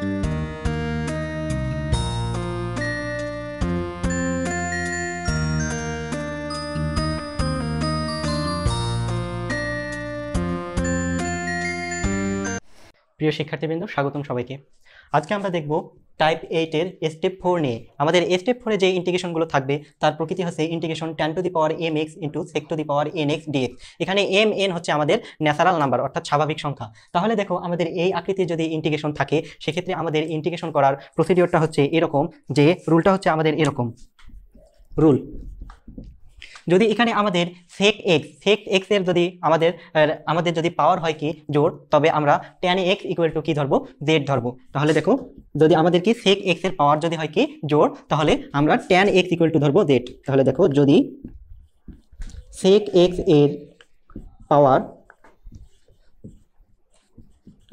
Thank you. প্রিয় শিক্ষার্থীবৃন্দ স্বাগতম সবাইকে আজকে আমরা দেখব টাইপ এইটের স্টেপ ফোর নিয়ে আমাদের স্টেপ ফোরে যে ইন্টিগ্রেশনগুলো থাকবে তার প্রকৃতি হচ্ছে integration tan to the power M x into sec to the power N x dx এখানে এম এন হচ্ছে আমাদের ন্যাচারাল নাম্বার অর্থাৎ স্বাভাবিক সংখ্যা তাহলে দেখো আমাদের এই আকৃতির যদি ইন্টিগ্রেশন থাকে সেক্ষেত্রে আমাদের ইন্টিগ্রেশন করার প্রসিডিওরটা হচ্ছে এরকম যে রুলটা হচ্ছে আমাদের এরকম রুল যদি এখানে আমাদের সেক এক্স সেক এক্সের যদি আমাদের আমাদের যদি পাওয়ার হয় কি জোর তবে আমরা ট্যান এক্স ইকুয়াল টু কী ধরবো জেড ধরবো তাহলে দেখো যদি আমাদের কি সেক এক্সের পাওয়ার যদি হয় কি জোর তাহলে আমরা ট্যান এক্স ইকুয়াল টু ধরবো জেড তাহলে দেখো যদি সেক এক্স এর পাওয়ার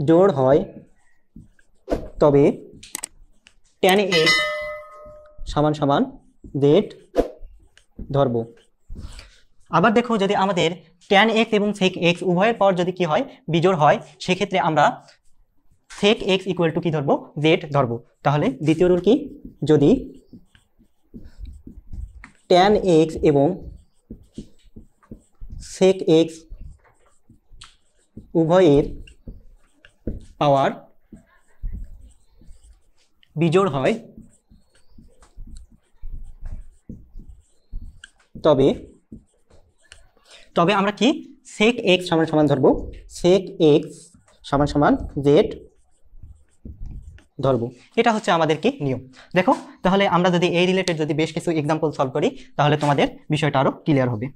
জোর হয় তবে ট্যান এক্স সমান সমান জেড ধরবো আবার দেখো যদি আমাদের ট্যান এক্স এবং সেক এক্স উভয়ের পর যদি কি হয় বিজোড় হয় সেক্ষেত্রে আমরা সেক এক্স ইকুয়াল টু কি ধরবো জেড ধরবো তাহলে দ্বিতীয় রুল কি যদি ট্যান এক্স এবং সেক এক্স উভয়ের পাওয়ার বিজোড় হয় তবে তবে আমরা কি সেক এক্স সমান সমান ধরবো সেক এক্স সমান সমান জেড ধরবো এটা হচ্ছে আমাদের কি নিয়ম দেখো তাহলে আমরা যদি এই রিলেটেড যদি বেশ কিছু এক্সাম্পল সলভ করি তাহলে তোমাদের বিষয়টা আরও ক্লিয়ার হবে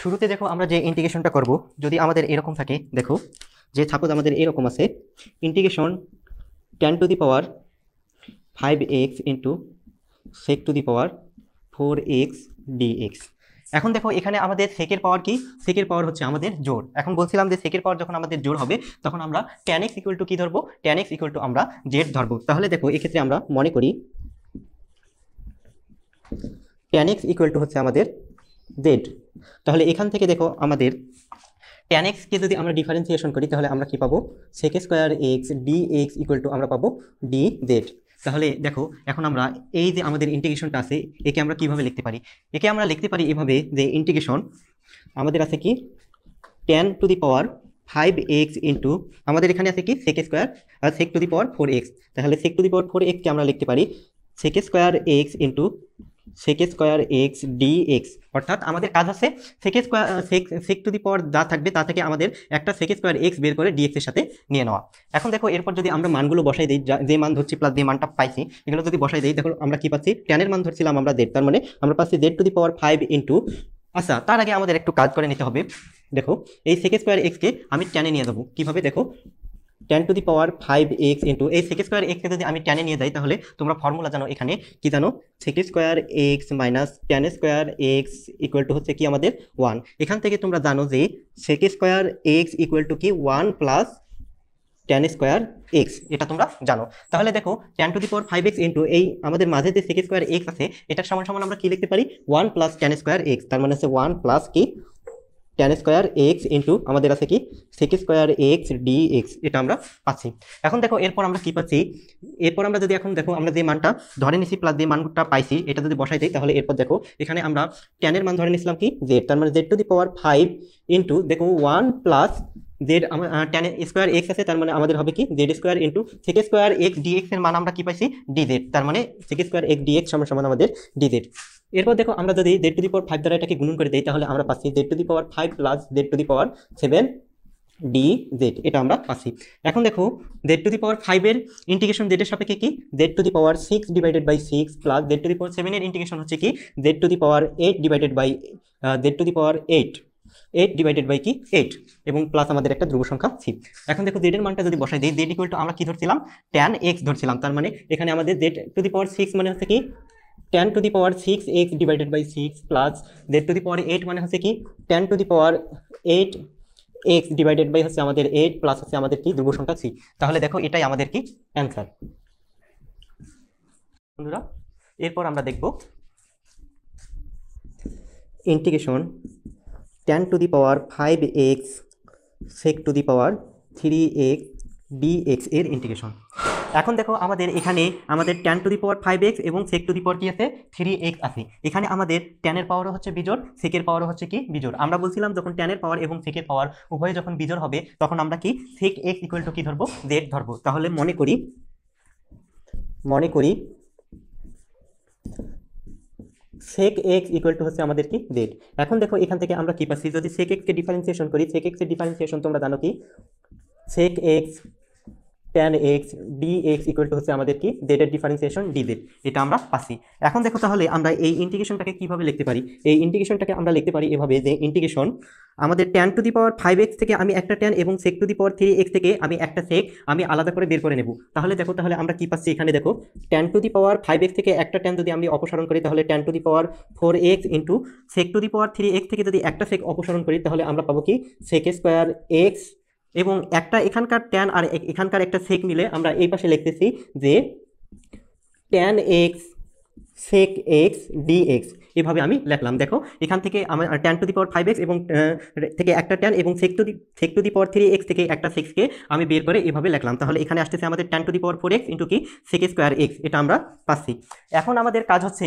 শুরুতে দেখো আমরা যে ইন্টিগ্রেশনটা করব যদি আমাদের এরকম থাকে দেখো যে সাপোজ আমাদের এরকম আছে integration tan to the power five x into sec to the power four x d x এখন দেখো এখানে আমাদের সেকের পাওয়ার কি সেকের পাওয়ার হচ্ছে আমাদের জোর এখন বলছিলাম যে সেকের পাওয়ার যখন আমাদের জোর হবে তখন আমরা ট্যান এক্স ইকুয়াল টু কী ধরবো ট্যান এক্স ইকুয়াল টু আমরা জেড ধরবো তাহলে দেখো এক্ষেত্রে আমরা মনে করি ট্যান এক্স ইকুয়াল টু হচ্ছে আমাদের জেড তাহলে এখান থেকে দেখো আমাদের ট্যান এক্সকে যদি আমরা ডিফারেন্সিয়েশন করি তাহলে আমরা কি পাবো sec square x d x equal to আমরা পাবো ডি জেড তাহলে দেখো এখন আমরা এই যে আমাদের ইন্টিগ্রেশনটা আছে একে আমরা কিভাবে লিখতে পারি একে আমরা লিখতে পারি এভাবে যে ইন্টিগ্রেশন আমাদের আছে কি tan to the power five x into আমাদের এখানে আছে কি সেক স্কোয়ার আর sec to the power four x তাহলে sec to the power four এক্সকে আমরা লিখতে পারি sec square x into sec square x d x অর্থাৎ আমাদের কাজ আছে sec square sec sec to the পাওয়ার যা থাকবে তা থেকে আমাদের একটা সেক স্কোয়ার এক্স বের করে ডিএক্সের সাথে নিয়ে নেওয়া এখন দেখো এরপর যদি আমরা মানগুলো বসাই দিই যে মান ধরছি প্লাস যে মানটা পাইছি এগুলো যদি বসাই দিই দেখো আমরা কি পাচ্ছি ট্যানের মান ধরছিলাম আমরা জেড তার মানে আমরা পাচ্ছি z to the power five into আচ্ছা তার আগে আমাদের একটু কাজ করে নিতে হবে দেখো এই সেক স্কোয়ার এক্সকে আমি ট্যানে নিয়ে যাবো কীভাবে দেখো tan to the power five x into এই সেক স্কোয়ার এক্সকে যদি আমি টেনে নিয়ে যাই তাহলে তোমরা ফর্মুলা জানো এখানে কি জানো sec square x minus tan square x equal to হচ্ছে কি আমাদের ওয়ান এখান থেকে তোমরা জানো যে sec square x equal to কি one plus tan square x এটা তোমরা জানো তাহলে দেখো tan to the power five x into এই আমাদের মাঝে যে সেক স্কোয়ার এক্স আছে এটার সমান সমান আমরা কি লিখতে পারি one plus tan square x তার মানে হচ্ছে ওয়ান প্লাস কি টেন স্কোয়ার এক্স ইন্টু আমাদের আছে কি sec square x d x এটা আমরা পাচ্ছি এখন দেখো এরপর আমরা কি পাচ্ছি এরপর আমরা যদি এখন দেখো আমরা যে মানটা ধরে নিছি প্লাস যে মানটা পাইছি এটা যদি বসাই দিই তাহলে এরপর দেখো এখানে আমরা টেনের মান ধরে নিছিলাম কি জেড তার মানে z to the power five into দেখো one plus z tan square x আছে তার মানে আমাদের হবে কি z square into sec square x d এক্সের মান আমরা কি পাইছি ডিজেড তার মানে sec square x d x সমান সমান আমাদের ডিজেড এরপর দেখো আমরা যদি দেড় টু দি পাওয়ার ফাইভ দ্বারা এটাকে গুণন করে দিই তাহলে আমরা পাচ্ছি z to the power five plus z to the power seven d z এটা আমরা পাচ্ছি এখন দেখো ডেড টু দি পাওয়ার ফাইভের ইন্টিগ্রেশন জেডের সাপেক্ষে কি z to the power six divided by six plus z to the power সেভেনের ইন্টিগ্রেশন হচ্ছে কি z to the power eight divided by z to the power eight eight divided by কি eight এবং plus আমাদের একটা ধ্রুব সংখ্যা C এখন দেখো জেডের মানটা যদি বসাই দিই জেড ইকুয়াল টু আমরা কি ধরছিলাম ট্যান এক্স ধরছিলাম তার মানে এখানে আমাদের z to the power six মানে হচ্ছে কি tan to the power six x divided by six plus z to the power eight মানে হচ্ছে কি tan to the power eight x divided by হচ্ছে আমাদের এইট প্লাস হচ্ছে আমাদের কি ধ্রুব সংখ্যা সি তাহলে দেখো এটাই আমাদের কি অ্যান্সার বন্ধুরা এরপর আমরা দেখব integration tan to the power five x sec to the power three x d x এর ইন্টিগ্রেশন এখন দেখো আমাদের এখানে আমাদের tan to the power five x এবং সেক টু দি পাওয়ার কি আছে থ্রি এক্স আছে এখানে আমাদের ট্যানের পাওয়ারও হচ্ছে বিজোর সেকের পাওয়ারও হচ্ছে কি বিজোড় আমরা বলছিলাম যখন ট্যানের পাওয়ার এবং সেকের পাওয়ার উভয়ে যখন বিজোড় হবে তখন আমরা কি সেক এক্স ইকুয়াল টু কি ধরবো জেড ধরবো তাহলে মনে করি মনে করি সেক এক্স ইকুয়াল টু হচ্ছে আমাদের কি জেড এখন দেখো এখান থেকে আমরা কি পাচ্ছি যদি সেক এক্সকে ডিফারেন্সিয়েশন করি সেক এক্সের ডিফারেন্সিয়েশন তোমরা জানো কি sec x tan x d x equal to হচ্ছে আমাদের কি ডেটের ডিফারেন্সিয়েশন ডি জেড এটা আমরা পাচ্ছি এখন দেখো তাহলে আমরা এই ইন্টিগ্রেশনটাকে কীভাবে লিখতে পারি এই ইন্টিগ্রেশনটাকে আমরা লিখতে পারি এভাবে যে ইন্টিগ্রেশন আমাদের tan to the power five x থেকে আমি একটা ট্যান এবং sec to the power three x থেকে আমি একটা সেক আমি আলাদা করে বের করে নেব তাহলে দেখো তাহলে আমরা কি পাচ্ছি এখানে দেখো tan to the power five x থেকে একটা ট্যান যদি আমি অপসারণ করি তাহলে tan to the power four x into sec to the power three x থেকে যদি একটা সেক অপসারণ করি তাহলে আমরা পাবো কি সেক স্কোয়ার এক্স এবং একটা এখানকার ট্যান আর এখানকার একটা সেক মিলে আমরা এই পাশে লিখতেছি যে tan x sec x d x এভাবে আমি লেখলাম দেখো এখান থেকে আমার tan to the power five x এবং থেকে একটা টেন এবং sec to the sec to the power three x থেকে একটা সিক্সকে আমি বের করে এভাবে লেখলাম তাহলে এখানে আসতেছে আমাদের tan to the power four x into কি সেক স্কোয়ার এক্স এটা আমরা পাচ্ছি এখন আমাদের কাজ হচ্ছে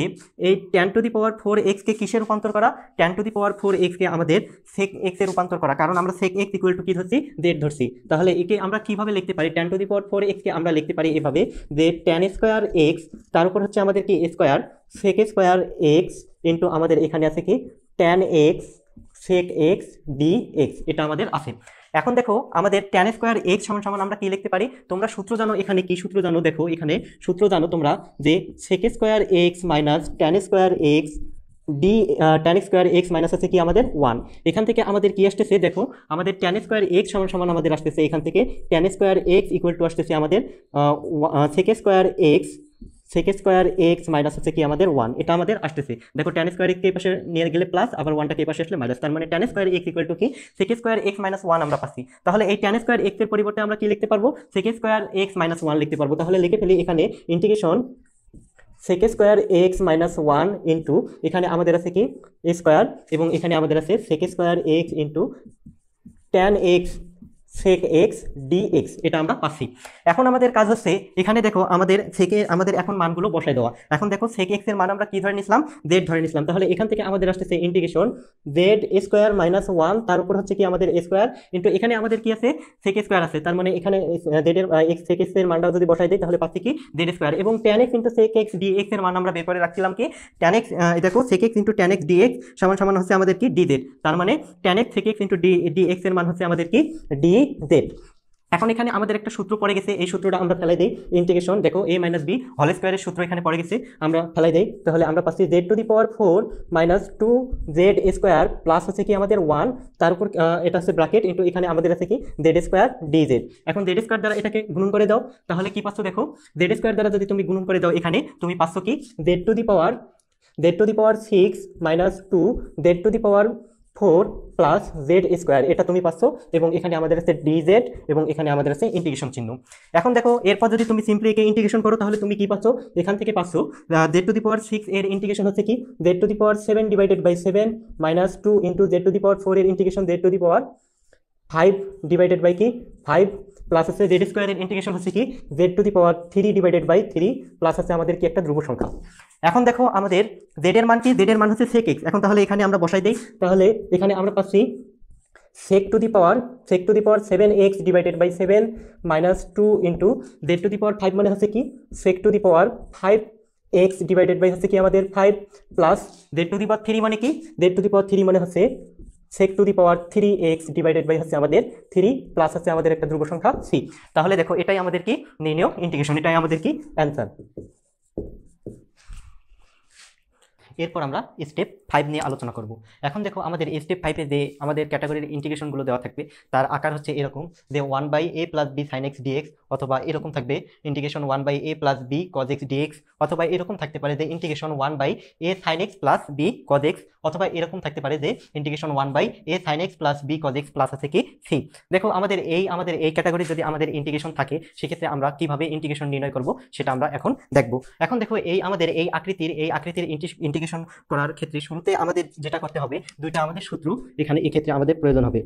এই tan to the power four এক্সকে কিসে রূপান্তর করা tan to the power four এক্সকে আমাদের সেক এক্সে রূপান্তর করা কারণ আমরা সেক এক্স ইকুয়াল টু কী ধরছি জেড ধরছি তাহলে একে আমরা কীভাবে লিখতে পারি tan to the power four এক্সকে আমরা লিখতে পারি এভাবে যে টেন স্কোয়ার এক্স তার উপর হচ্ছে আমাদের কি square square sec square x into আমাদের এখানে আছে কি tan x sec x d x এটা আমাদের আছে এখন দেখো আমাদের ট্যান স্কোয়ার এক্স সমান সমান আমরা কি লিখতে পারি তোমরা সূত্র জানো এখানে কি সূত্র জানো দেখো এখানে সূত্র জানো তোমরা যে sec square x minus tan square x d tan square x minus আছে কি আমাদের ওয়ান এখান থেকে আমাদের কি আসতেছে দেখো আমাদের ট্যান স্কোয়ার এক্স সমান সমান আমাদের আসতেছে এখান থেকে tan square x equal to আসতেছে আমাদের sec square x sec square x minus হচ্ছে কি আমাদের ওয়ান এটা আমাদের আসতেছে দেখো টেন স্কোয়ার এক্স পাশে নিয়ে গেলে প্লাস আবার ওয়ানটা কে পাশে আসলে মাইনাস তার মানে tan square x equal to কি sec square x minus one আমরা পাচ্ছি তাহলে এই টেন স্কোয়ার এক্স এর পরিবর্তে আমরা কি লিখতে পারবো sec square x minus one লিখতে পারবো তাহলে লিখে ফেলি এখানে integration sec square x minus one into এখানে আমাদের আছে কি স্কোয়ার এবং এখানে আমাদের আছে sec square x into tan x sec x d x এটা আমরা পাচ্ছি এখন আমাদের কাজ হচ্ছে এখানে দেখো আমাদের সেকে আমাদের এখন মানগুলো বসাই দেওয়া এখন দেখো সেক এক্সের মান আমরা কী ধরে নিছিলাম জেড ধরে নিছিলাম তাহলে এখান থেকে আমাদের আসতেছে integration z square minus one তার উপর হচ্ছে কি আমাদের স্কোয়ার কিন্তু এখানে আমাদের কি আছে সেক স্কোয়ার আছে তার মানে এখানে জেডের এক্স সেক এক্সের মানটা যদি বসাই দিই তাহলে পাচ্ছি কি জেড স্কোয়ার এবং tan x into sec x d x এর মান আমরা বের করে রাখছিলাম কি ট্যান এক্স দেখো sec x into tan x d x সমান সমান হচ্ছে আমাদের কি ডি জেড তার মানে tan x sec x into d d x এর মান হচ্ছে আমাদের কি ডি জেড এখন এখানে আমাদের একটা সূত্র পড়ে গেছে এই সূত্রটা আমরা ফেলাই দিই ইন্টিগ্রেশন দেখো এ মাইনাস বি হল স্কোয়ারের সূত্র এখানে পড়ে গেছে আমরা ফেলাই দিই তাহলে আমরা পাচ্ছি z to the power four minus two z square plus হচ্ছে কি আমাদের ওয়ান তার উপর এটা হচ্ছে ব্রাকেট ইন্টু এখানে আমাদের আছে কি জেড স্কোয়ার ডি জেড এখন জেড স্কোয়ার দ্বারা এটাকে গুণন করে দাও তাহলে কি পাচ্ছ দেখো জেড স্কোয়ার দ্বারা যদি তুমি গুণন করে দাও এখানে তুমি পাচ্ছ কি Z to the power z to the power six minus two z to the power four plus z square এটা তুমি পাচ্ছ এবং এখানে আমাদের আছে ডিজেড এবং এখানে আমাদের আছে ইন্টিগ্রেশন চিহ্ন এখন দেখো এরপর যদি তুমি সিম্পলি একে ইন্টিগ্রেশন করো তাহলে তুমি কি পাচ্ছ এখান থেকে পাচ্ছ Z to the power six এর ইন্টিগ্রেশন হচ্ছে কি Z to the power seven divided by seven minus two into Z to the power four এর integration Z to the power five divided by কি ফাইভ প্লাস আছে Z স্কোয়ারের integration হচ্ছে কি Z to the power three divided by three plus আছে আমাদের কি একটা ধ্রুব সংখ্যা এখন দেখো আমাদের জেড এর মান কি জেড এর মান হচ্ছে সেক এক্স এখন তাহলে এখানে আমরা বসাই দিই তাহলে এখানে আমরা পাচ্ছি sec to the power sec to the power seven x divided by seven minus two into Z to the power five মানে হচ্ছে কি sec to the power five x divided by হচ্ছে কি আমাদের five plus z to the power three মানে কি Z to the power three মানে হচ্ছে sec to the power three x divided by হচ্ছে আমাদের থ্রি প্লাস হচ্ছে আমাদের একটা ধ্রুব সংখ্যা সি তাহলে দেখো এটাই আমাদের কি নির্ণয় ইন্টিগ্রেশন এটাই আমাদের কি অ্যান্সার এরপর আমরা স্টেপ ফাইভ নিয়ে আলোচনা করব এখন দেখো আমাদের স্টেপ ফাইভে যে আমাদের ক্যাটাগরির ইন্টিগ্রেশনগুলো দেওয়া থাকবে তার আকার হচ্ছে এরকম যে one by A plus B sine X dx অথবা এরকম থাকবে integration one by A plus B cos X dx অথবা এরকম থাকতে পারে যে integration one by A sine x plus B cos X অথবা এরকম থাকতে পারে যে integration one by A sine x plus B cos X plus আছে কি সি দেখো আমাদের এই আমাদের এই ক্যাটাগরি যদি আমাদের ইন্টিগ্রেশন থাকে সেক্ষেত্রে আমরা কিভাবে ইন্টিগ্রেশন নির্ণয় করব সেটা আমরা এখন দেখব এখন দেখো এই আমাদের এই আকৃতির এই আকৃতির ইন্টিগ্রেশন করার ক্ষেত্রে শুরুতে আমাদের যেটা করতে হবে দুইটা আমাদের সূত্র এখানে এক্ষেত্রে আমাদের প্রয়োজন হবে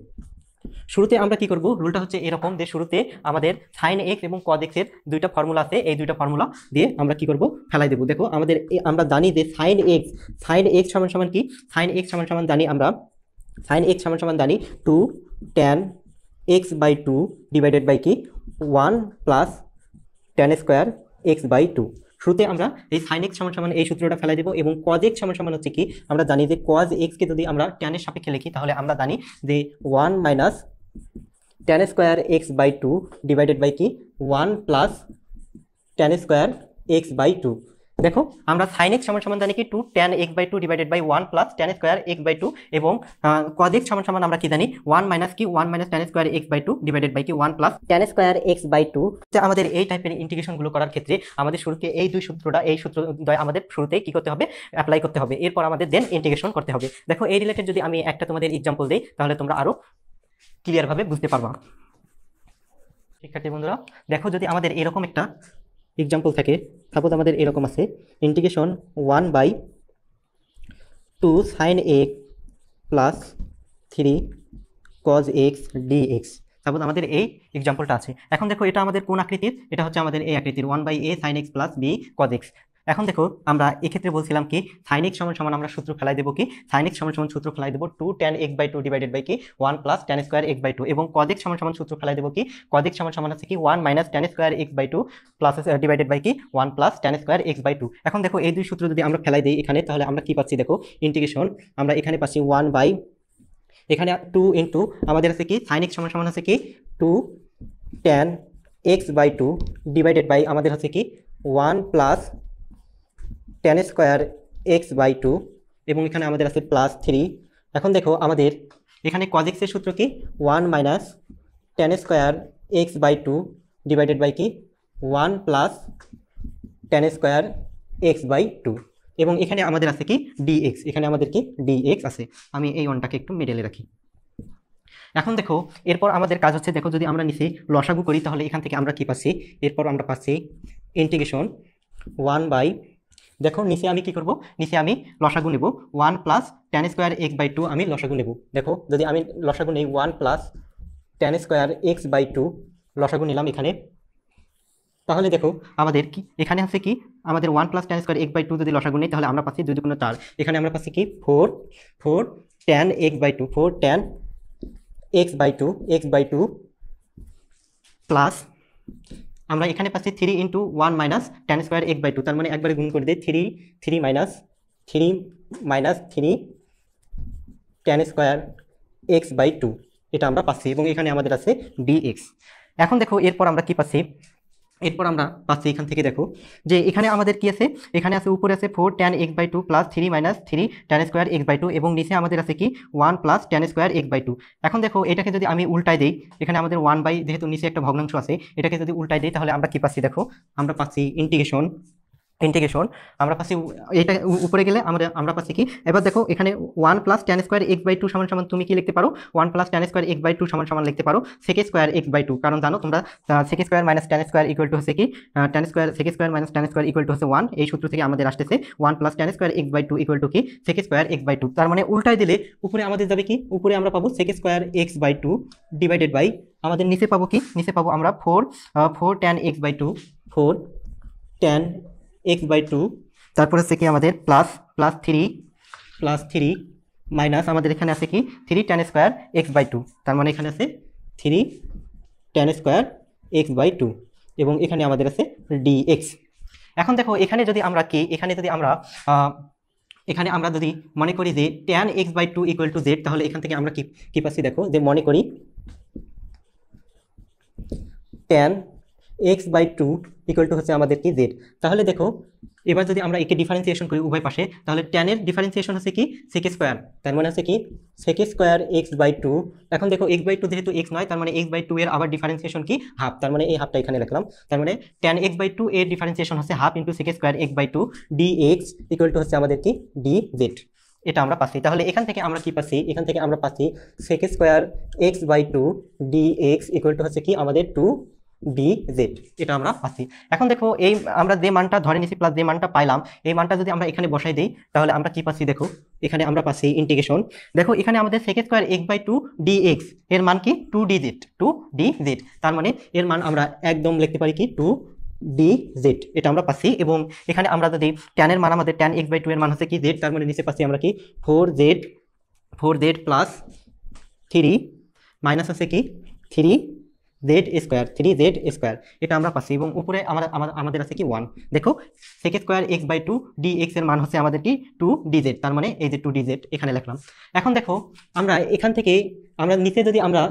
শুরুতে আমরা কি করব রুলটা হচ্ছে এরকম যে শুরুতে আমাদের সাইন এক্স এবং কদ এক্সের দুইটা ফর্মুলা আছে এই দুইটা ফর্মুলা দিয়ে আমরা কি করব ফেলাই দেবো দেখো আমাদের আমরা জানি যে সাইন এক্স সাইন এক্স সমান সমান কি সাইন এক্স সমান সমান জানি আমরা সাইন এক্স সমান সমান জানি two tan x by two divided by কি one plus tan square x by two শুরুতে আমরা এই সাইন এক্স সমান সমান এই সূত্রটা ফেলে দেবো এবং কজ এক্স সমান সমান হচ্ছে কি আমরা জানি যে কজ এক্সকে যদি আমরা ট্যানের সাপেক্ষে লিখি তাহলে আমরা জানি যে one minus tan square x by two divided by কি one plus tan square x by two দেখো আমরা সাইন এক্স সমান সমান জানি কি two tan x by two divided by one plus tan square x by two এবং cos x সমান সমান আমরা কি জানি ওয়ান মাইনাস কি one minus tan square x by two divided by কি one plus tan square x by two আমাদের এই টাইপের ইন্টিগ্রেশনগুলো করার ক্ষেত্রে আমাদের শুরুতে এই দুই সূত্রটা এই সূত্র আমাদের শুরুতেই কি করতে হবে অ্যাপ্লাই করতে হবে এরপর আমাদের দেন ইন্টিগ্রেশন করতে হবে দেখো এই রিলেটেড যদি আমি একটা তোমাদের এক্সাম্পল দিই তাহলে তোমরা আরও ক্লিয়ারভাবে বুঝতে পারবা শিক্ষার্থী বন্ধুরা দেখো যদি আমাদের এরকম একটা এক্সাম্পল থাকে সাপোজ আমাদের এরকম আছে integration one by two sine x plus three cos x d x suppose আমাদের এই এক্সাম্পলটা আছে এখন দেখো এটা আমাদের কোন আকৃতির এটা হচ্ছে আমাদের এই আকৃতির one by A sine x plus B cos x এখন দেখো আমরা এক্ষেত্রে বলছিলাম কি সাইন এক্স সমান সমান আমরা সূত্র ফেলাই দেবো কি সাইন এক্স সমান সমান সূত্র ফেলাই দেবো two tan x by two divided by কি one plus tan square x by two এবং কদেক সমান সমান সূত্র ফেলাই দেবো কি কদেক সমান সমান আছে কি one minus tan square x by two plus divided by কি one plus tan square x by two এখন দেখো এই দুই সূত্র যদি আমরা ফেলাই দিই এখানে তাহলে আমরা কি পাচ্ছি দেখো ইন্টিগ্রেশন আমরা এখানে পাচ্ছি ওয়ান বাই এখানে টু ইন্টু আমাদের আছে কি সাইন এক্স সমান সমান আছে কি two tan x by two divided by আমাদের হচ্ছে কি one plus tan square x by two এবং এখানে আমাদের আছে প্লাস থ্রি এখন দেখো আমাদের এখানে কজ সূত্র কি one minus tan square x by two divided by কি one plus tan square x by two এবং এখানে আমাদের আছে কি ডিএক্স এখানে আমাদের কি ডিএক্স আছে আমি এই ওয়ানটাকে একটু মেডেলে রাখি এখন দেখো এরপর আমাদের কাজ হচ্ছে দেখো যদি আমরা নিচে লসাগু করি তাহলে এখান থেকে আমরা কি পাচ্ছি এরপর আমরা পাচ্ছি ইন্টিগ্রেশন ওয়ান বাই দেখো নিচে আমি কি করব নিচে আমি লসাগু নেব one plus tan square x by two আমি লসাগু নেব দেখো যদি আমি লসাগু নেই one plus tan square x by two লসাগু নিলাম এখানে তাহলে দেখো আমাদের কি এখানে হচ্ছে কি আমাদের ওয়ান প্লাস টেন স্কোয়ার এক বাই টু যদি লসাগু নেই তাহলে আমরা পাচ্ছি যদি কোনো তার এখানে আমরা পাচ্ছি কি four four tan x by two four tan x by two x by two plus আমরা এখানে পাচ্ছি three into one minus tan square এক বাই টু তার মানে একবারে গুণ করে দিই three three minus three minus three tan square x by two এটা আমরা পাচ্ছি এবং এখানে আমাদের আছে ডি এক্স এখন দেখো এরপর আমরা কি পাচ্ছি এরপর আমরা পাচ্ছি এখান থেকে দেখো যে এখানে আমাদের কি আছে এখানে আছে উপরে আছে four tan x by two plus three minus three tan square x by two এবং নিচে আমাদের আছে কি one plus tan square x by two এখন দেখো এটাকে যদি আমি উল্টাই দিই এখানে আমাদের ওয়ান বাই যেহেতু নিচে একটা ভগ্নাংশ আছে এটাকে যদি উল্টাই দিই তাহলে আমরা কি পাচ্ছি দেখো আমরা পাচ্ছি ইন্টিগ্রেশন ইন্টিগ্রেশন আমরা পাচ্ছি এটা উপরে গেলে আমরা আমরা পাচ্ছি কি এবার দেখো এখানে one plus tan square x by two সমান সমান তুমি কি লিখতে পারো one plus tan square x by two সমান সমান লিখতে পারো সেকে স্কোয়ার এক্স বাই টু কারণ জানো তোমরা sec square minus tan square equal to হচ্ছে কি tan square sec square minus tan square equal to হচ্ছে ওয়ান এই সূত্র থেকে আমাদের আসতেছে one plus tan square x by two equal to কি sec square x by two তার মানে উল্টায় দিলে উপরে আমাদের যাবে কি উপরে আমরা পাবো sec square x by two divided by আমাদের নিচে পাবো কি নিচে পাবো আমরা four four tan x by two four tan x by two তারপর হচ্ছে কি আমাদের plus plus three plus three minus আমাদের এখানে আছে কি three tan square x by two তার মানে এখানে আছে three tan square x by two এবং এখানে আমাদের আছে ডি এক্স এখন দেখো এখানে যদি আমরা কি এখানে যদি আমরা এখানে আমরা যদি মনে করি যে tan x by two equal to z তাহলে এখান থেকে আমরা কি কী পাচ্ছি দেখো যে মনে করি tan x by two equal to হচ্ছে আমাদের কি জেড তাহলে দেখো এবার যদি আমরা একে ডিফারেন্সিয়েশন করি উভয় পাশে তাহলে ট্যানের ডিফারেন্সিয়েশন হচ্ছে কি সেকে স্কোয়ার তার মানে হচ্ছে কি sec square x by two এখন দেখো এক্স বাই টু যেহেতু এক্স নয় তার মানে এক্স বাই টু এর আবার ডিফারেন্সিয়েশন কি হাফ তার মানে এই হাফটা এখানে লিখলাম তার মানে ট্যান এক্স বাই টু এর ডিফারেন্সিয়েশন হচ্ছে half into sec square x by two d x equal to হচ্ছে আমাদের কি ডি জেড এটা আমরা পাচ্ছি তাহলে এখান থেকে আমরা কি পাচ্ছি এখান থেকে আমরা পাচ্ছি sec square x by two d x equal to হচ্ছে কি আমাদের টু ডি জেড এটা আমরা পাচ্ছি এখন দেখো এই আমরা যে মানটা ধরে নিছি প্লাস যে মানটা পাইলাম এই মানটা যদি আমরা এখানে বসাই দিই তাহলে আমরা কি পাচ্ছি দেখো এখানে আমরা পাচ্ছি ইন্টিগ্রেশন দেখো এখানে আমাদের sec square x by two d x এর মান কি two d z two d z তার মানে এর মান আমরা একদম লিখতে পারি কি টু ডি জেড এটা আমরা পাচ্ছি এবং এখানে আমরা যদি ট্যানের মান আমাদের ট্যান এক্স বাই টু এর মান হচ্ছে কি জেড তার মানে নিচে পাচ্ছি আমরা কি four z four z plus three minus আছে কি three z square three z square এটা আমরা পাচ্ছি এবং উপরে আমার আমাদের আছে কি ওয়ান দেখো sec square x by two d x এর মান হচ্ছে আমাদের কি টু ডিজেড তার মানে এই যে টু ডিজেড এখানে লেখলাম এখন দেখো আমরা এখান থেকে আমরা নিচে যদি আমরা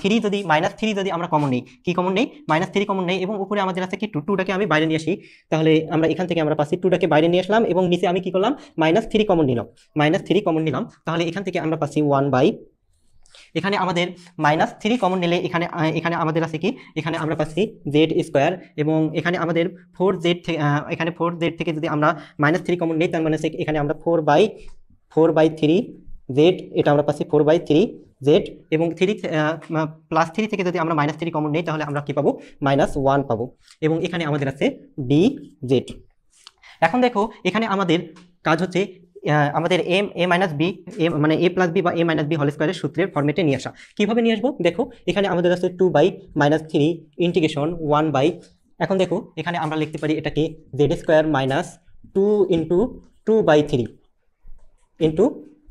থ্রি যদি মাইনাস থ্রি যদি আমরা কমন নেই কি কমন নেই মাইনাস থ্রি কমন নেই এবং উপরে আমাদের আছে কি টু টুটাকে আমি বাইরে নিয়ে আসি তাহলে আমরা এখান থেকে আমরা পাচ্ছি টুটাকে বাইরে নিয়ে আসলাম এবং নিচে আমি কি করলাম মাইনাস থ্রি কমন নিলাম মাইনাস থ্রি কমন নিলাম তাহলে এখান থেকে আমরা পাচ্ছি ওয়ান বাই এখানে আমাদের মাইনাস থ্রি কমন নিলে এখানে এখানে আমাদের আছে কি এখানে আমরা পাচ্ছি জেড স্কোয়ার এবং এখানে আমাদের ফোর জেড থেকে এখানে ফোর জেড থেকে যদি আমরা মাইনাস থ্রি কমন নিই তার মানে এখানে আমরা four by four by three z এটা আমরা পাচ্ছি ফোর বাই থ্রি জেড এবং থ্রি প্লাস থ্রি থেকে যদি আমরা মাইনাস থ্রি কমন নেই তাহলে আমরা কি পাবো মাইনাস ওয়ান পাবো এবং এখানে আমাদের আছে ডি জেড এখন দেখো এখানে আমাদের কাজ হচ্ছে আমাদের মানে m a minus b a মানে এ প্লাস বি বা এ মাইনাস বি হল স্কোয়ারের সূত্রের ফর্মেটে নিয়ে আসা কীভাবে নিয়ে আসবো দেখো এখানে আমাদের আছে two by minus three integration one by এখন দেখো এখানে আমরা লিখতে পারি এটাকে z square minus two into two by three into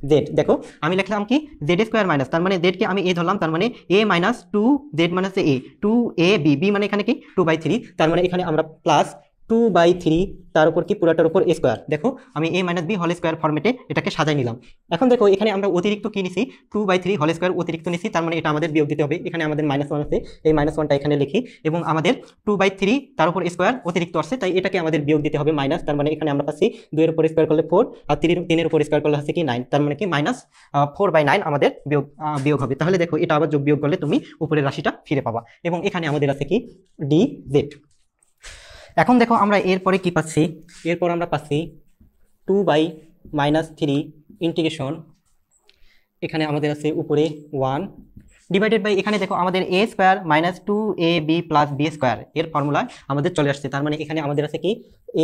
z দেখো আমি লিখলাম কি জেড স্কোয়ার মাইনাস তার মানে জেডকে আমি এ ধরলাম তার মানে a minus two z minus a two a b b মানে এখানে কি টু বাই থ্রি তার মানে এখানে আমরা প্লাস টু বাই থ্রি তার উপর কি পুরাটার উপর স্কোয়ার দেখো আমি a minus b whole square ফর্মেটে এটাকে সাজাই নিলাম এখন দেখো এখানে আমরা অতিরিক্ত কী নিছি two by three whole square অতিরিক্ত নিছি তার মানে এটা আমাদের বিয়োগ দিতে হবে এখানে আমাদের মাইনাস ওয়ান আছে এই মাইনাস ওয়ানটা এখানে লিখি এবং আমাদের টু বাই থ্রি তার উপর স্কোয়ার অতিরিক্ত আসছে তাই এটাকে আমাদের বিয়োগ দিতে হবে মাইনাস তার মানে এখানে আমরা পাচ্ছি দুইয়ের উপর স্কোয়ার করলে ফোর আর তিনের তিনের উপর স্কোয়ার করলে হচ্ছে কি নাইন তার মানে কি মাইনাস ফোর বাই নাইন আমাদের বিয়োগ বিয়োগ হবে তাহলে দেখো এটা আবার যোগ বিয়োগ করলে তুমি উপরের রাশিটা ফিরে পাবা এবং এখানে আমাদের আছে কি ডি জেড এখন দেখো আমরা এরপরে কি পাচ্ছি এরপর আমরা পাচ্ছি two by minus three integration এখানে আমাদের আছে উপরে ওয়ান ডিভাইডেড বাই এখানে দেখো আমাদের a square minus two a b plus b square এর ফর্মুলা আমাদের চলে আসছে তার মানে এখানে আমাদের আছে কি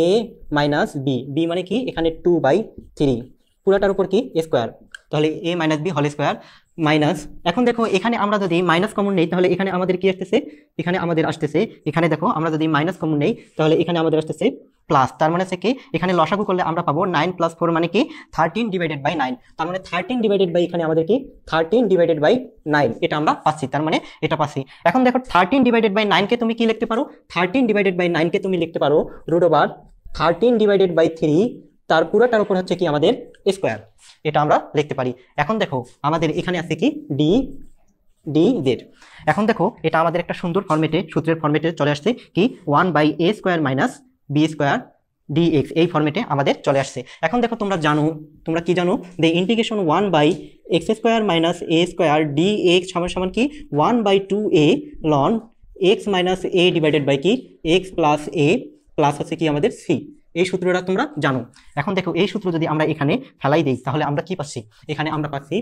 এ মাইনাস বি বি মানে কি এখানে টু বাই থ্রি পুরাটার উপর কি স্কোয়ার তাহলে a minus b whole square minus এখন দেখো এখানে আমরা যদি মাইনাস কমন নেই তাহলে এখানে আমাদের কি আসতেছে এখানে আমাদের আসতেছে এখানে দেখো আমরা যদি মাইনাস কমন নেই তাহলে এখানে আমাদের আসতেছে প্লাস তার মানে হচ্ছে কি এখানে লসাগু করলে আমরা পাবো নাইন প্লাস ফোর মানে কি থার্টিন ডিভাইডেড বাই নাইন তার মানে থার্টিন ডিভাইডেড বাই এখানে আমাদের কি থার্টিন ডিভাইডেড বাই নাইন এটা আমরা পাচ্ছি তার মানে এটা পাচ্ছি এখন দেখো থার্টিন ডিভাইডেড বাই নাইনকে তুমি কি লিখতে পারো থার্টিন ডিভাইডেড বাই নাইনকে তুমি লিখতে পারো root over thirteen divided by three তার পুরোটার উপর হচ্ছে কি আমাদের স্কোয়ার এটা আমরা লিখতে পারি এখন দেখো আমাদের এখানে আছে কি ডি ডি জেড এখন দেখো এটা আমাদের একটা সুন্দর ফর্মেটে সূত্রের ফর্মেটে চলে আসছে কি one by a square minus b square d x এই ফর্মেটে আমাদের চলে আসছে এখন দেখো তোমরা জানো তোমরা কি জানো the integration one by x square minus a square d x সমান সমান কি one by two a ln x minus a divided by কি এক্স প্লাস এ প্লাস আছে কি আমাদের সি এই সূত্রটা তোমরা জানো এখন দেখো এই সূত্র যদি আমরা এখানে ফেলাই দিই তাহলে আমরা কি পাচ্ছি এখানে আমরা পাচ্ছি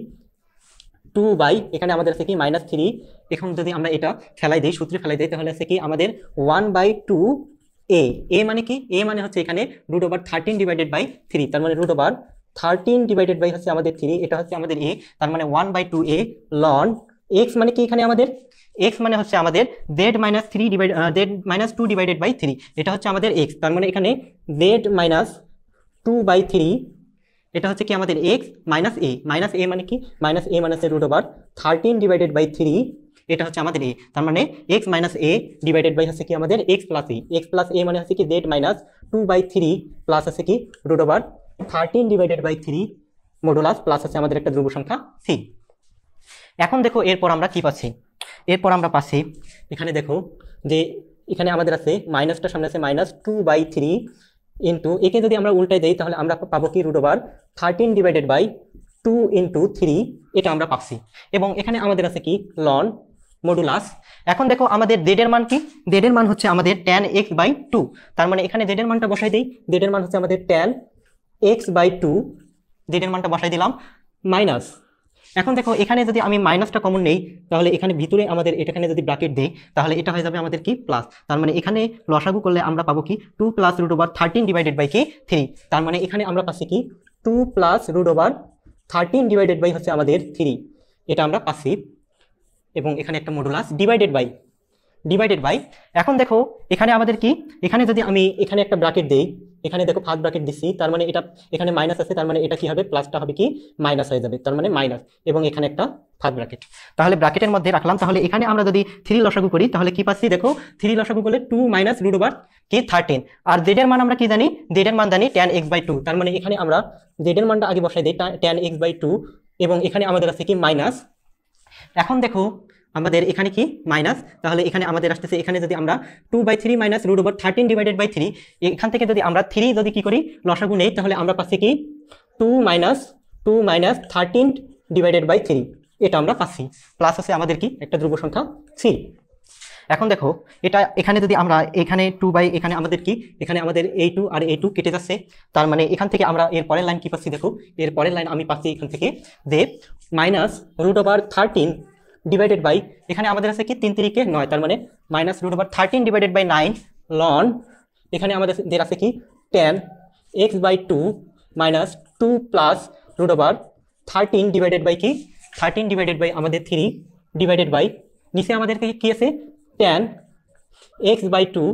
টু বাই এখানে আমাদের আছে কি মাইনাস থ্রি এখন যদি আমরা এটা ফেলাই দিই সূত্রে ফেলাই দিই তাহলে আছে কি আমাদের one by two a a মানে কি এ মানে হচ্ছে এখানে root over thirteen divided by three তার মানে root over thirteen divided by হচ্ছে আমাদের থ্রি এটা হচ্ছে আমাদের এ তার মানে one by two a ln x মানে কি এখানে আমাদের এক্স মানে হচ্ছে আমাদের z minus three divide z minus two divided by three এটা হচ্ছে আমাদের এক্স তার মানে এখানে z minus two by three এটা হচ্ছে কি আমাদের x minus a minus a মানে কি minus a minus a root over thirteen divided by three এটা হচ্ছে আমাদের এ তার মানে x minus a divided by হচ্ছে কি আমাদের x plus a x plus a মানে হচ্ছে কি z minus two by three plus আছে কি root over thirteen divided by three modulus plus আছে আমাদের একটা ধ্রুব সংখ্যা সি এখন দেখো এরপর আমরা কি পাচ্ছি এরপর আমরা পাচ্ছি এখানে দেখো যে এখানে আমাদের আছে মাইনাসটা সামনে আছে minus two by three into একে যদি আমরা উল্টায় দিই তাহলে আমরা পাবো কি root over thirteen divided by two into three এটা আমরা পাচ্ছি এবং এখানে আমাদের আছে কি লন মডুলাস এখন দেখো আমাদের দেডের মান কি দেডের মান হচ্ছে আমাদের ট্যান এক্স বাই টু তার মানে এখানে জেডের মানটা বসাই দিই দেডের মান হচ্ছে আমাদের ট্যান এক্স বাই টু দেডের মানটা বসাই দিলাম মাইনাস এখন দেখো এখানে যদি আমি মাইনাসটা কমন নেই তাহলে এখানে ভিতরে আমাদের এটাখানে যদি ব্রাকেট দেই তাহলে এটা হয়ে যাবে আমাদের কি প্লাস তার মানে এখানে লসাগু করলে আমরা পাবো কি two plus root over thirteen divided by কি থ্রি তার মানে এখানে আমরা পাচ্ছি কি two plus root over thirteen divided by হচ্ছে আমাদের থ্রি এটা আমরা পাচ্ছি এবং এখানে একটা modulus divided by divided by এখন দেখো এখানে আমাদের কি এখানে যদি আমি এখানে একটা ব্রাকেট দেই এখানে দেখো ফার্স্ট ব্রাকেট দিচ্ছি তার মানে এটা এখানে মাইনাস আছে তার মানে এটা কি হবে প্লাসটা হবে কি মাইনাস হয়ে যাবে তার মানে মাইনাস এবং এখানে একটা ফার্স্ট ব্রাকেট তাহলে ব্র্যাকেটের মধ্যে রাখলাম তাহলে এখানে আমরা যদি থ্রি লসাগু করি তাহলে কি পাচ্ছি দেখো থ্রি লসাগু করলে টু মাইনাস রুট ওভার কি থার্টিন আর জেডের মান আমরা কি জানি জেডের মান জানি ট্যান এক্স বাই টু তার মানে এখানে আমরা জেডের মানটা আগে বসাই দিই ট্যান এক্স বাই টু এবং এখানে আমাদের আছে কি মাইনাস এখন দেখো আমাদের এখানে কি মাইনাস তাহলে এখানে আমাদের আসতেছে এখানে যদি আমরা two by three minus root over thirteen divided by three এখান থেকে যদি আমরা থ্রি যদি কি করি লসাগু নেই তাহলে আমরা পাচ্ছি কি two minus two minus thirteen divided by three এটা আমরা পাচ্ছি প্লাস আছে আমাদের কি একটা ধ্রুব সংখ্যা থ্রি এখন দেখো এটা এখানে যদি আমরা এখানে টু বাই এখানে আমাদের কি এখানে আমাদের এই টু আর এই টু কেটে যাচ্ছে তার মানে এখান থেকে আমরা এর পরের লাইন কি পাচ্ছি দেখো এর পরের লাইন আমি পাচ্ছি এখান থেকে যে minus root over thirteen divided by এখানে আমাদের আছে কি তিন তিরিকে নয় তার মানে minus root over thirteen divided by nine ln এখানে আমাদের আছে কি tan x by two minus two plus root over thirteen divided by কি থার্টিন ডিভাইডেড বাই আমাদের থ্রি ডিভাইডেড বাই নিচে আমাদের কি আছে tan x by two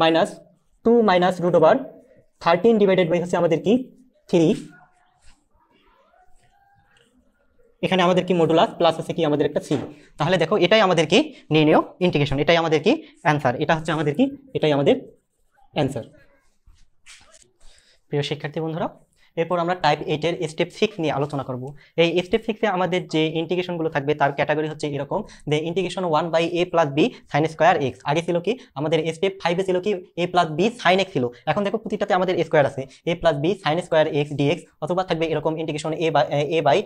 minus two minus root over thirteen divided by হচ্ছে আমাদের কি থ্রি এখানে আমাদের কি মডুলাস প্লাস আছে কি আমাদের একটা সি তাহলে দেখো এটাই আমাদের কি নির্ণয় ইন্টিগ্রেশন এটাই আমাদের কি অ্যান্সার এটা হচ্ছে আমাদের কি এটাই আমাদের অ্যান্সার প্রিয় শিক্ষার্থী বন্ধুরা এরপর আমরা টাইপ এইটের স্টেপ সিক্স নিয়ে আলোচনা করব এই স্টেপ সিক্সে আমাদের যে ইন্টিগ্রেশনগুলো থাকবে তার ক্যাটাগরি হচ্ছে এরকম the integration one by A plus B sine square x আগে ছিল কি আমাদের স্টেপ ফাইভে ছিল কি a plus B sine x ছিল এখন দেখো প্রতিটাতে আমাদের স্কোয়ার আছে a plus B sine square x dx অথবা থাকবে এরকম integration a by a by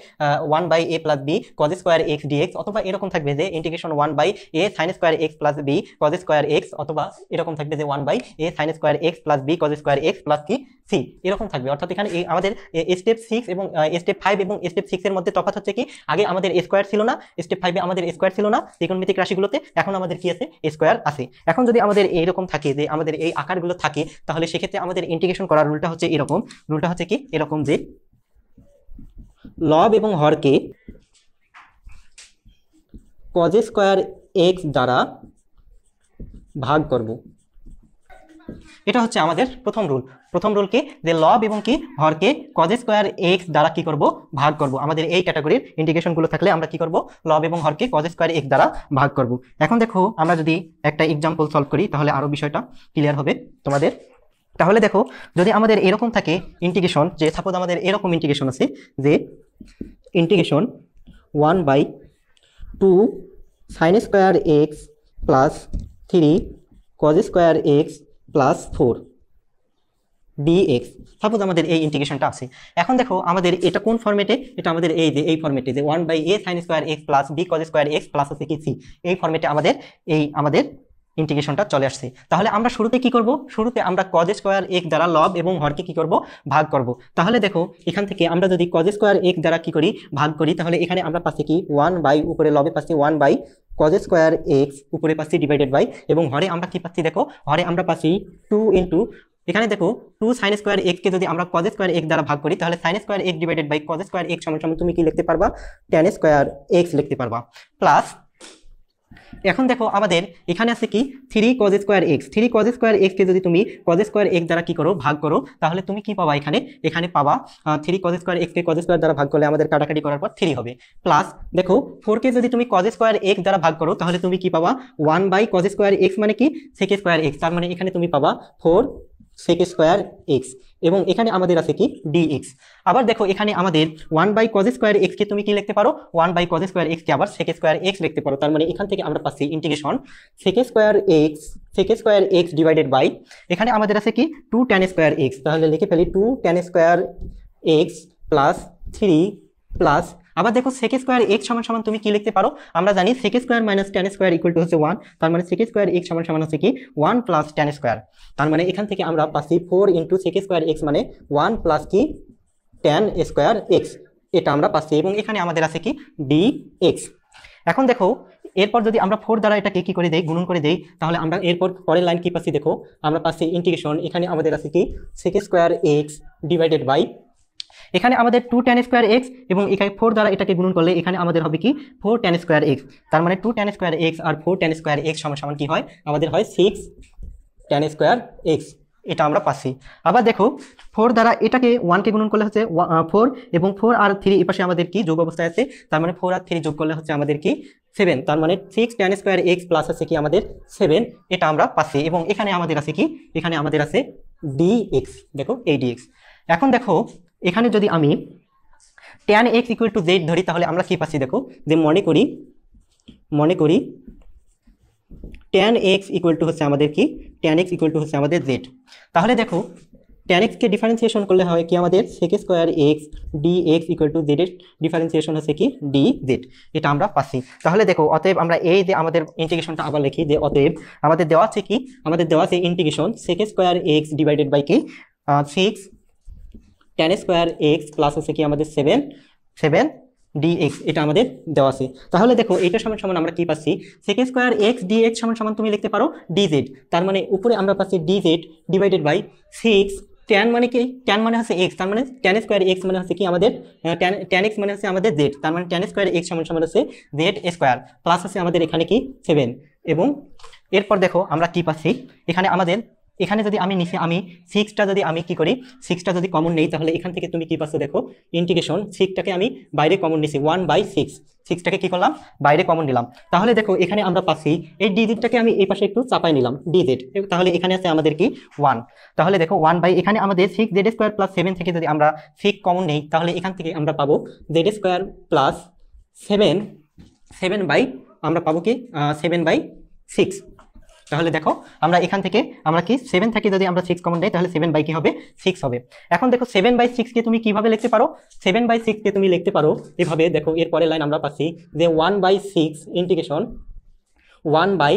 one by A plus B cos square x dx অথবা এরকম থাকবে যে integration one by A sine square x plus B cos square X অথবা এরকম থাকবে যে one by A sine square x plus B cos square x plus কি C এরকম থাকবে অর্থাৎ এখানে আমাদের স্টেপ সিক্স এবং স্টেপ ফাইভ এবং স্টেপ সিক্সের মধ্যে তফাৎ হচ্ছে কি আগে আমাদের স্কোয়ার ছিল না স্টেপ ফাইভে আমাদের স্কোয়ার ছিল না ত্রিকোণমিতিক রাশিগুলোতে এখন আমাদের কি আছে স্কোয়ার আছে এখন যদি আমাদের এইরকম থাকে যে আমাদের এই আকারগুলো থাকে তাহলে সেক্ষেত্রে আমাদের ইন্টিগ্রেশন করার রুলটা হচ্ছে এরকম রুলটা হচ্ছে কি এরকম যে লব এবং হরকে কজে স্কোয়ার এক্স দ্বারা ভাগ করব এটা হচ্ছে আমাদের প্রথম রুল প্রথম রুল কি যে লব এবং কি হরকে কজ স্কোয়ার এক্স দ্বারা কি করব ভাগ করব আমাদের এই ক্যাটাগরির ইন্ডিকেশনগুলো থাকলে আমরা কি করব লব এবং হরকে কজ স্কোয়ার এক্স দ্বারা ভাগ করব এখন দেখো আমরা যদি একটা এক্সাম্পল সলভ করি তাহলে আরও বিষয়টা ক্লিয়ার হবে তোমাদের তাহলে দেখো যদি আমাদের এরকম থাকে ইন্টিগ্রেশন যে সাপোজ আমাদের এরকম ইন্টিগ্রেশন আছে যে integration one by two sine square x plus three cos square x plus four d x suppose আমাদের এই ইন্টিগ্রেশনটা আছে এখন দেখো আমাদের এটা কোন ফর্মেটে এটা আমাদের এই যে এই ফর্মেটে যে one by A sine square x plus B cos square x plus হচ্ছে কি সি এই ফর্মেটে আমাদের এই আমাদের ইন্টিগ্রেশনটা চলে আসছে তাহলে আমরা শুরুতে কি করব শুরুতে আমরা কজ স্কোয়ার এক দ্বারা লব এবং হরকে কি করব ভাগ করব তাহলে দেখো এখান থেকে আমরা যদি কজ স্কোয়ার এক দ্বারা কি করি ভাগ করি তাহলে এখানে আমরা পাচ্ছি কি ওয়ান বাই উপরে লবে পাচ্ছি one by cos square x উপরে পাচ্ছি ডিভাইডেড বাই এবং হরে আমরা কি পাচ্ছি দেখো হরে আমরা পাচ্ছি টু ইন্টু এখানে দেখো টু সাইন স্কোয়ার এক্সকে যদি আমরা কজ স্কোয়ার এক দ্বারা ভাগ করি তাহলে সাইন স্কোয়ার এক ডিভাইডেড বাই কজ স্কোয়ার এক সমান সমান তুমি কি লিখতে পারবা ট্যান স্কোয়ার এক্স লিখতে পারবা প্লাস এখন দেখো আমাদের এখানে আছে কি three cos square x three cos square এক্সকে যদি তুমি কজ স্কোয়ার এক্স দ্বারা কি করো ভাগ করো তাহলে তুমি কি পাবা এখানে এখানে পাবা থ্রি কজ স্কোয়ার এক্সকে কজ স্কোয়ার দ্বারা ভাগ করলে আমাদের কাটাকাটি করার পর থ্রি হবে প্লাস দেখো ফোরকে যদি তুমি কজ স্কোয়ার এক্স দ্বারা ভাগ করো তাহলে তুমি কি পাবা one by cos square x মানে কি সেকে স্কোয়ার এক্স তার মানে এখানে তুমি পাবা ফোর সেক স্কোয়ার এক্স এবং এখানে আমাদের আছে কি ডিএক্স আবার দেখো এখানে আমাদের ওয়ান বাই কজ স্কোয়ার এক্সকে তুমি কি লিখতে পারো ওয়ান বাই কজ স্কোয়ার এক্সকে আবার সেক স্কোয়ার এক্স লিখতে পারো তার মানে এখান থেকে আমরা পাচ্ছি integration sec square x sec square x divided by এখানে আমাদের আছে কি টু ট্যান স্কোয়ার এক্স তাহলে লিখে ফেলি two tan square x plus three plus আবার দেখো সেকে স্কোয়ার এক্স সমান সমান তুমি কি লিখতে পারো আমরা জানি sec square minus tan square equal to হচ্ছে ওয়ান তার মানে সেকে স্কোয়ার এক্স সমান সমান হচ্ছে কি ওয়ান প্লাস টেন স্কোয়ার তার মানে এখান থেকে আমরা পাচ্ছি four into sec square x মানে ওয়ান প্লাস কি টেন স্কোয়ার এক্স এটা আমরা পাচ্ছি এবং এখানে আমাদের আছে কি ডি এক্স এখন দেখো এরপর যদি আমরা ফোর দ্বারা এটাকে কী করে দেই গুণন করে দেই তাহলে আমরা এরপর পরের লাইন কি পাচ্ছি দেখো আমরা পাচ্ছি ইন্টিগ্রেশন এখানে আমাদের আছে কি sec square x divided by এখানে আমাদের টু টেন স্কোয়ার এক্স এবং এখানে ফোর দ্বারা এটাকে গুণন করলে এখানে আমাদের হবে কি ফোর টেন স্কোয়ার এক্স তার মানে টু টেন স্কোয়ার এক্স আর ফোর টেন স্কোয়ার এক্স সমান সমান কী হয় আমাদের হয় সিক্স টেন স্কোয়ার এক্স এটা আমরা পাচ্ছি আবার দেখো ফোর দ্বারা এটাকে ওয়ানকে গুণন করলে হচ্ছে ফোর এবং ফোর আর থ্রি এ পাশে আমাদের কি যোগ অবস্থায় আছে তার মানে ফোর আর থ্রি যোগ করলে হচ্ছে আমাদের কি সেভেন তার মানে six tan square x plus আছে কি আমাদের সেভেন এটা আমরা পাচ্ছি এবং এখানে আমাদের আছে কি এখানে আমাদের আছে ডি এক্স দেখো এই ডি এক্স এখন দেখো এখানে যদি আমি tan x equal to z ধরি তাহলে আমরা কী পাচ্ছি দেখো যে মনে করি মনে করি ট্যান এক্স ইকুয়াল টু হচ্ছে আমাদের কি ট্যান এক্স ইকুয়াল টু হচ্ছে আমাদের জেড তাহলে দেখো ট্যান এক্সকে ডিফারেন্সিয়েশন করলে হয় কি আমাদের sec square x d x equal to জেডের ডিফারেন্সিয়েশন হচ্ছে কি ডি জেড এটা আমরা পাচ্ছি তাহলে দেখো অতএব আমরা এই যে আমাদের ইন্টিগ্রেশনটা আবার লিখি যে অতএব আমাদের দেওয়া আছে কি আমাদের দেওয়া আছে integration sec square x divided by কি six tan square x plus হচ্ছে কি আমাদের সেভেন সেভেন ডি এক্স এটা আমাদের দেওয়া আছে তাহলে দেখো এটা সমান সমান আমরা কি পাচ্ছি সেকেন্ড স্কোয়ার এক্স ডিএক্স সমান সমান তুমি লিখতে পারো ডিজেড তার মানে উপরে আমরা পাচ্ছি d z divided by six tan মানে কি টেন মানে হচ্ছে এক্স তার মানে ট্যান স্কোয়ার এক্স মানে হচ্ছে কি আমাদের টেন টেন এক্স মানে হচ্ছে আমাদের জেড তার মানে টেন স্কোয়ার এক্স সমান সমান হচ্ছে জেড স্কোয়ার প্লাস আছে আমাদের এখানে কি সেভেন এবং এরপর দেখো আমরা কি পাচ্ছি এখানে আমাদের এখানে যদি আমি নিচে আমি সিক্সটা যদি আমি কি করি সিক্সটা যদি কমন নেই তাহলে এখান থেকে তুমি কি পাচ্ছ দেখো ইন্টিগ্রেশন সিক্সটাকে আমি বাইরে কমন নিছি ওয়ান বাই সিক্স সিক্সটাকে কি করলাম বাইরে কমন নিলাম তাহলে দেখো এখানে আমরা পাচ্ছি এই ডিজিটটাকে আমি এই পাশে একটু চাপাই নিলাম ডিজিট তাহলে এখানে আছে আমাদের কি ওয়ান তাহলে দেখো ওয়ান বাই এখানে আমাদের six z square plus seven থেকে যদি আমরা সিক্স কমন নেই তাহলে এখান থেকে আমরা পাবো z square plus seven seven by আমরা পাবো কি সেভেন বাই সিক্স তাহলে দেখো আমরা এখান থেকে আমরা কি সেভেন থাকি যদি আমরা সিক্স কমন দেয় তাহলে সেভেন বাই কি হবে সিক্স হবে এখন দেখো সেভেন বাই সিক্সকে তুমি কিভাবে লিখতে পারো সেভেন বাই সিক্সকে তুমি লিখতে পারো এভাবে দেখো এরপরে লাইন আমরা পাচ্ছি যে one by six integration one by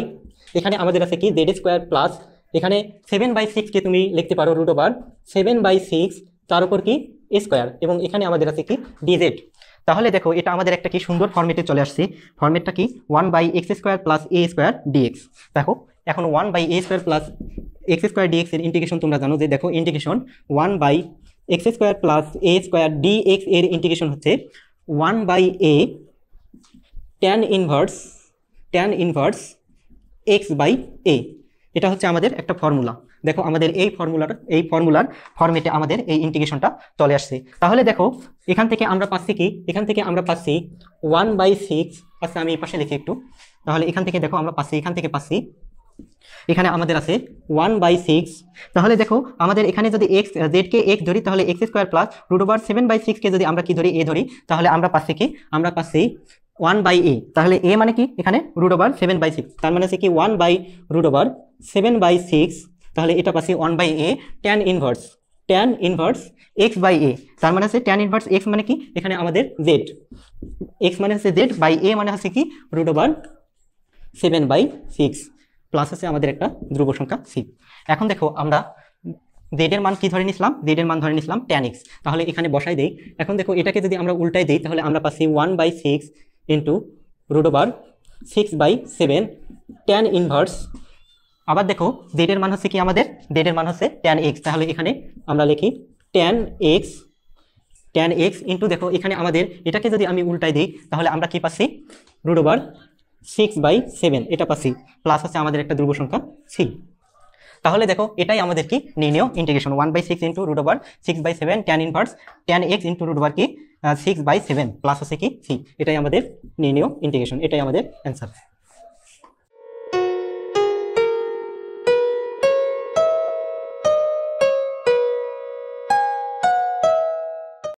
এখানে আমাদের আছে কি জেড স্কোয়ার প্লাস এখানে সেভেন বাই সিক্সকে তুমি লিখতে পারো root over seven by six তার উপর কি স্কোয়ার এবং এখানে আমাদের আছে কি ডিজেড তাহলে দেখো এটা আমাদের একটা কি সুন্দর ফর্মেটে চলে আসছে ফর্মেটটা কি one by x square plus a square d x দেখো এখন one by a square plus x square d এক্সের ইন্টিগ্রেশন তোমরা জানো যে দেখো integration one by x square plus a square d x এর ইন্টিগ্রেশন হচ্ছে one by a tan inverse tan inverse x by a এটা হচ্ছে আমাদের একটা ফর্মুলা দেখো আমাদের এই ফর্মুলার এই ফর্মুলার ফর্মেটে আমাদের এই ইন্টিগ্রেশনটা চলে আসছে তাহলে দেখো এখান থেকে আমরা পাচ্ছি কি এখান থেকে আমরা পাচ্ছি ওয়ান বাই সিক্স আচ্ছা আমি এই পাশে লিখি একটু তাহলে এখান থেকে দেখো আমরা পাচ্ছি এখান থেকে পাচ্ছি এখানে আমাদের আছে ওয়ান বাই সিক্স তাহলে দেখো আমাদের এখানে যদি এক্স জেডকে এক্স ধরি তাহলে x square plus root over seven by সিক্সকে যদি আমরা কি ধরি এ ধরি তাহলে আমরা পাচ্ছি কি আমরা পাচ্ছি ওয়ান বাই এ তাহলে এ মানে কি এখানে root over seven by six তার মানে হচ্ছে কি one by root over seven by six তাহলে এটা পাচ্ছি one by a tan inverse tan inverse x by a তার মানে হচ্ছে ট্যান ইনভার্স এক্স মানে কি এখানে আমাদের জেড এক্স মানে হচ্ছে জেড বাই এ মানে হচ্ছে কি root over seven by six plus আছে আমাদের একটা ধ্রুব সংখ্যা সি এখন দেখো আমরা জেডের মান কি ধরে নিছিলাম জেডের মান ধরে নিছিলাম ট্যানিক্স তাহলে এখানে বসাই দেই এখন দেখো এটাকে যদি আমরা উল্টাই দিই তাহলে আমরা পাচ্ছি one by six into root over six by seven tan inverse আবার দেখো জেডের মান হচ্ছে কি আমাদের জেডের মান হচ্ছে ট্যান এক্স তাহলে এখানে আমরা লিখি tan x tan x into দেখো এখানে আমাদের এটাকে যদি আমি উল্টাই দিই তাহলে আমরা কি পাচ্ছি root over six by seven এটা পাচ্ছি প্লাস আছে আমাদের একটা ধ্রুব সংখ্যা সি তাহলে দেখো এটাই আমাদের কি নির্ণয় integration one by six into root over six by seven tan inverse tan x into root over কি সিক্স বাই সেভেন প্লাস আছে কি সি এটাই আমাদের নির্ণয় ইন্টিগ্রেশন এটাই আমাদের অ্যান্সার